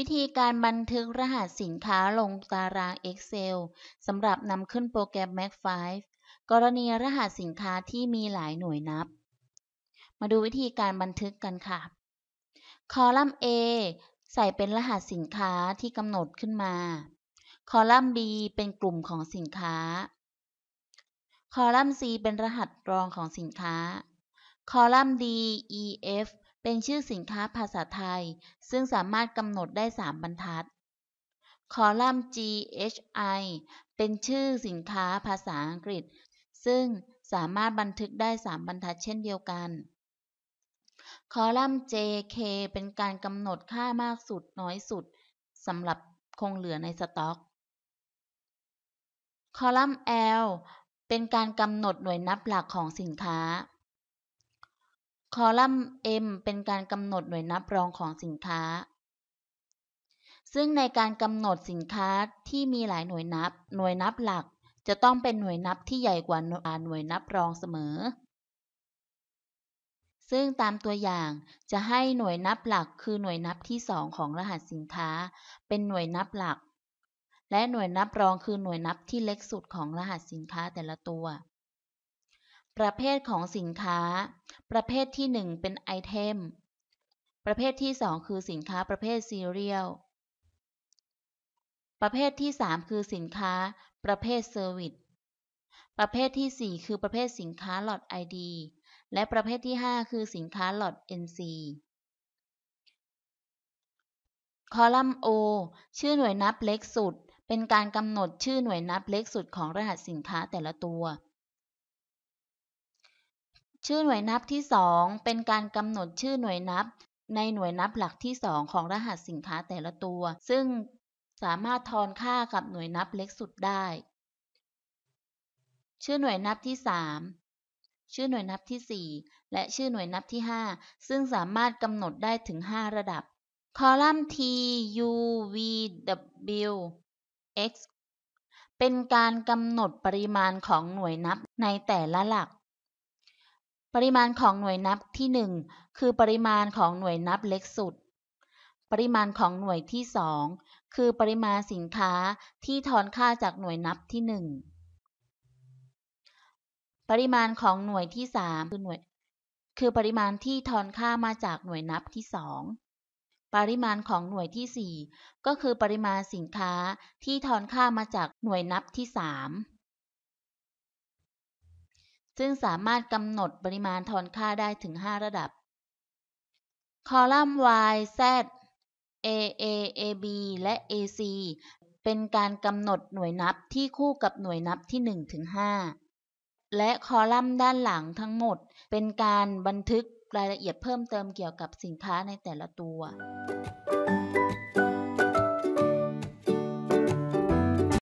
วิธีการบันทึกรหัสสินค้าลงตาราง Excel สำหรับนำขึ้นโปรแกรม Mac 5กรณีรหัสสินค้าที่มีหลายหน่วยนับ มาดูวิธีการบันทึกกันค่ะ คอลัมน์ A ใส่เป็นรหัสสินค้าที่กำหนดขึ้นมา คอลัมน์ B เป็นกลุ่มของสินค้า คอลัมน์ C เป็นรหัสรองของสินค้า คอลัมน์ D E F เป็นชื่อสินค้าภาษาไทย ซึ่งสามารถกำหนดได้3บรรทัด คอลัมน์ GHI เป็นชื่อสินค้าภาษาอังกฤษ ซึ่งสามารถบันทึกได้ 3 บรรทัดเช่นเดียวกัน คอลัมน์ JK เป็นการกำหนดค่ามากสุดน้อยสุดสำหรับคงเหลือในสต็อก คอลัมน์ L เป็นการกำหนดหน่วยนับหลักของสินค้าคอลัมน์ M เป็นการกำหนดหน่วยนับรองของสินค้า ซึ่งในการกำหนดสินค้าที่มีหลายหน่วยนับ หน่วยนับหลักจะต้องเป็นหน่วยนับที่ใหญ่กว่า หน่วยนับรองเสมอ ซึ่งตามตัวอย่างจะให้หน่วยนับหลักคือหน่วยนับที่2ของรหัสสินค้า เป็นหน่วยนับหลัก และหน่วยนับรองคือหน่วยนับที่เล็กสุดของรหัสสินค้าแต่ละตัวประเภทของสินค้า ประเภทที่ 1 เป็นไอเทม ประเภทที่ 2 คือสินค้าประเภทซีเรียล ประเภทที่ 3 คือสินค้า ประเภทเซอร์วิส ประเภทที่ 4 คือประเภทสินค้าหลอด ID และประเภทที่ 5 คือสินค้าหลอด NC คอลัมน์ O ชื่อหน่วยนับเล็กสุด เป็นการกำหนดชื่อหน่วยนับเล็กสุดของรหัสสินค้าแต่ละตัวชื่อหน่วยนับที่ 2 เป็นการกำหนดชื่อหน่วยนับในหน่วยนับหลักที่ 2 ของรหัสสินค้าแต่ละตัว ซึ่งสามารถทอนค่ากับหน่วยนับเล็กสุดได้ ชื่อหน่วยนับที่ 3 ชื่อหน่วยนับที่ 4 และชื่อหน่วยนับที่ 5 ซึ่งสามารถกำหนดได้ถึง 5 ระดับ คอลัมน์ T U V W X เป็นการกำหนดปริมาณของหน่วยนับในแต่ละหลักปริมาณของหน่วยนับที่ 1 คือปริมาณของหน่วยนับเล็กสุด ปริมาณของหน่วยที่2คือปริมาณสินค้าที่ทอนค่าจากหน่วยนับที่ 1 ปริมาณของหน่วยที่ 3 คือหน่วย คือปริมาณที่ทอนค่ามาจากหน่วยนับที่2ปริมาณของหน่วยที่ 4 ก็คือปริมาณสินค้าที่ทอนค่ามาจากหน่วยนับที่3ซึ่งสามารถกำหนดปริมาณทอนค่าได้ถึง 5 ระดับ คอลัมน์ y z a a a b และ a c เป็นการกำหนดหน่วยนับที่คู่กับหน่วยนับที่1ถึง5และคอลัมน์ด้านหลังทั้งหมดเป็นการบันทึกรายละเอียดเพิ่มเติมเกี่ยวกับสินค้าในแต่ละตัว